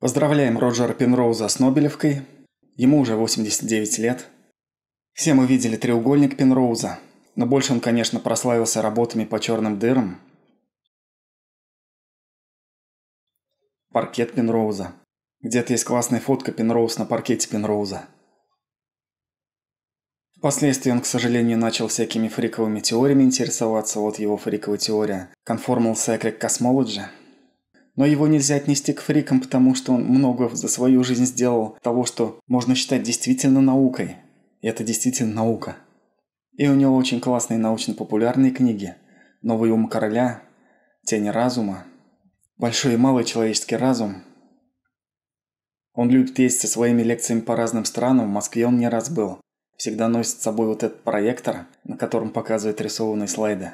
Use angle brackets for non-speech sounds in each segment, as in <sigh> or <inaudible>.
Поздравляем Роджера Пенроуза с Нобелевкой. Ему уже 89 лет. Все мы видели треугольник Пенроуза, но больше он, конечно, прославился работами по черным дырам. Паркет Пенроуза. Где-то есть классная фотка Пенроуз на паркете Пенроуза. Впоследствии он, к сожалению, начал всякими фриковыми теориями интересоваться, вот его фриковая теория Conformal Sacred Cosmology – но его нельзя отнести к фрикам, потому что он много за свою жизнь сделал того, что можно считать действительно наукой. И это действительно наука. И у него очень классные научно-популярные книги. «Новый ум короля», «Тень разума», «Большой и малый человеческий разум». Он любит ездить со своими лекциями по разным странам, в Москве он не раз был. Всегда носит с собой вот этот проектор, на котором показывает рисованные слайды.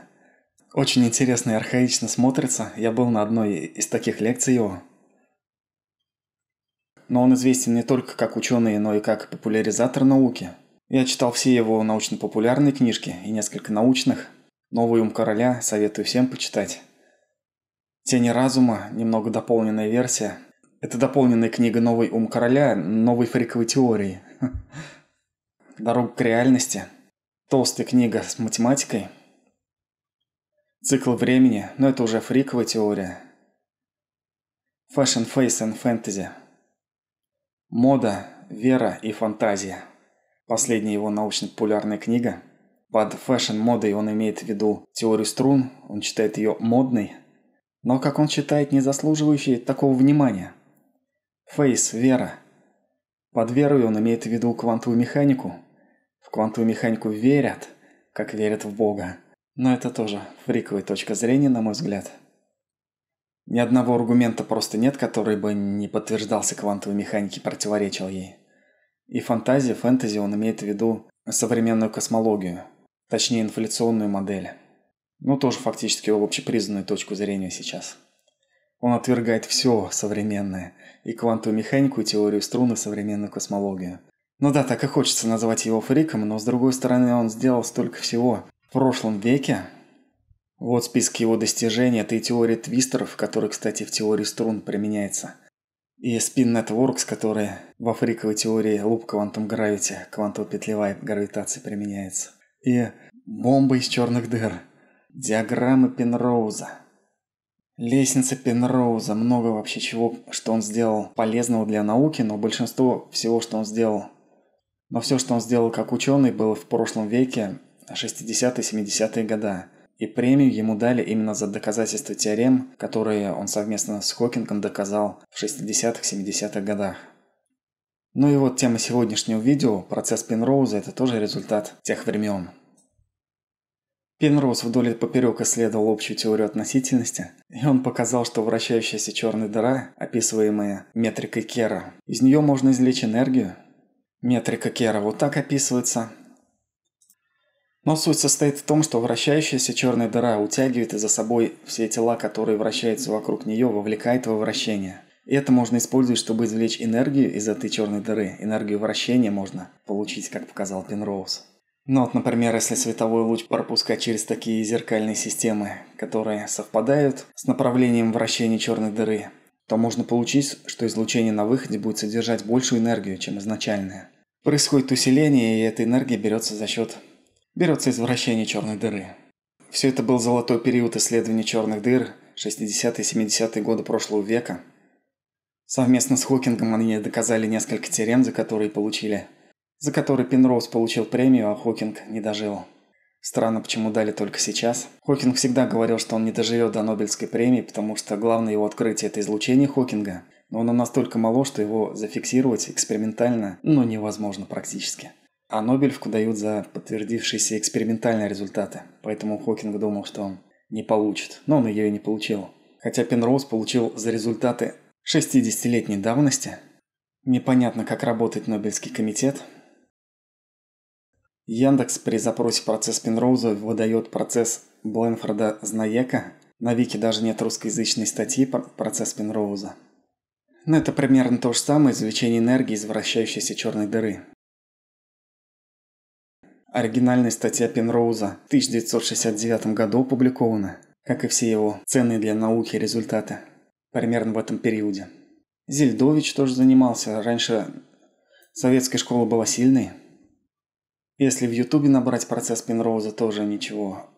Очень интересно и архаично смотрится. Я был на одной из таких лекций его. Но он известен не только как ученый, но и как популяризатор науки. Я читал все его научно-популярные книжки и несколько научных. «Новый ум короля» советую всем почитать. «Тени разума», немного дополненная версия. Это дополненная книга «Новый ум короля» новой фриковой теории. <laughs> «Дорога к реальности». Толстая книга с математикой – Цикл времени, но это уже фриковая теория. Fashion Face and Fantasy. Мода, вера и фантазия. Последняя его научно-популярная книга. Под фэшн-модой он имеет в виду теорию струн, он считает ее модной, но, как он считает, не заслуживающей такого внимания. Фейс, вера. Под верой он имеет в виду квантовую механику. В квантовую механику верят, как верят в Бога. Но это тоже фриковая точка зрения, на мой взгляд. Ни одного аргумента просто нет, который бы не подтверждался квантовой механике, противоречил ей. И фантазия, фэнтези, он имеет в виду современную космологию, точнее инфляционную модель. Ну, тоже фактически его общепризнанную точку зрения сейчас. Он отвергает все современное, и квантовую механику, и теорию струн, и современную космологию. Ну да, так и хочется назвать его фриком, но с другой стороны он сделал столько всего, прошлом веке? Вот список его достижений этой теории твистеров, которая, кстати, в теории струн применяется. И спин Networks, которая в африковой теории луп квантум гравити, квантово-петлевая гравитация применяется. И бомбы из черных дыр. Диаграммы Пенроуза. Лестница Пенроуза. Много вообще чего, что он сделал полезного для науки, но большинство всего, что он сделал. Но все, что он сделал как ученый, было в прошлом веке 60-70-е года, и премию ему дали именно за доказательство теорем, которые он совместно с Хокингом доказал в 60-70-х годах. Ну и вот тема сегодняшнего видео, процесс Пенроуза – это тоже результат тех времен. Пенроуз вдоль и поперек исследовал общую теорию относительности, и он показал, что вращающаяся черная дыра, описываемая метрикой Кера, из нее можно извлечь энергию. Метрика Кера вот так описывается – но суть состоит в том, что вращающаяся черная дыра утягивает за собой все тела, которые вращаются вокруг нее, вовлекает во вращение. И это можно использовать, чтобы извлечь энергию из этой черной дыры. Энергию вращения можно получить, как показал Пенроуз. Ну вот, например, если световой луч пропускать через такие зеркальные системы, которые совпадают с направлением вращения черной дыры, то можно получить, что излучение на выходе будет содержать большую энергию, чем изначальное. Происходит усиление, и эта энергия берется за счет берется из вращения черной дыры. Все это был золотой период исследований черных дыр 60-70-е годы прошлого века. Совместно с Хокингом они доказали несколько теорем, за которые получили, за которые Пенроуз получил премию, а Хокинг не дожил. Странно, почему дали только сейчас. Хокинг всегда говорил, что он не доживет до Нобелевской премии, потому что главное его открытие – это излучение Хокинга, но оно настолько мало, что его зафиксировать экспериментально, ну, невозможно практически. А Нобелевку дают за подтвердившиеся экспериментальные результаты. Поэтому Хокинг думал, что он не получит. Но он ее и не получил. Хотя Пенроуз получил за результаты 60-летней давности. Непонятно, как работает Нобелевский комитет. Яндекс при запросе процесс Пенроуза выдает процесс Бленфорда Знаека. На Вики даже нет русскоязычной статьи про «Процесс Пенроуза». Но это примерно то же самое извлечение энергии из вращающейся черной дыры. Оригинальная статья Пенроуза в 1969 году опубликована, как и все его ценные для науки результаты, примерно в этом периоде. Зельдович тоже занимался. Раньше советская школа была сильной. Если в Ютубе набрать процесс Пенроуза, тоже ничего.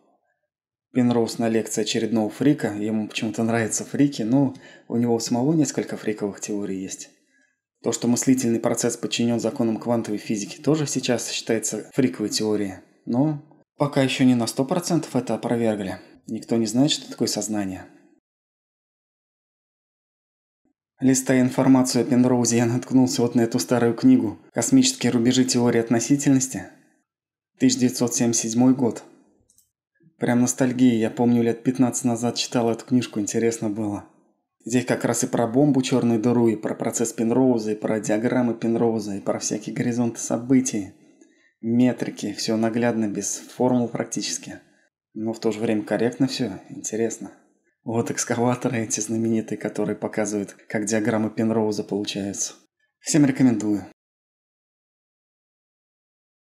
Пенроуз на лекции очередного фрика, ему почему-то нравятся фрики, но у него самого несколько фриковых теорий есть. То, что мыслительный процесс подчинен законам квантовой физики, тоже сейчас считается фриковой теорией. Но пока еще не на 100% это опровергли. Никто не знает, что такое сознание. Листая информацию о Пенроузе, я наткнулся вот на эту старую книгу «Космические рубежи теории относительности». 1977 год. Прям ностальгия, я помню, лет 15 назад читал эту книжку, интересно было. Здесь как раз и про бомбу черной дыру, и про процесс Пенроуза, и про диаграммы Пенроуза, и про всякие горизонты событий. Метрики, все наглядно, без формул практически. Но в то же время корректно все, интересно. Вот экскаваторы эти знаменитые, которые показывают, как диаграммы Пенроуза получаются. Всем рекомендую.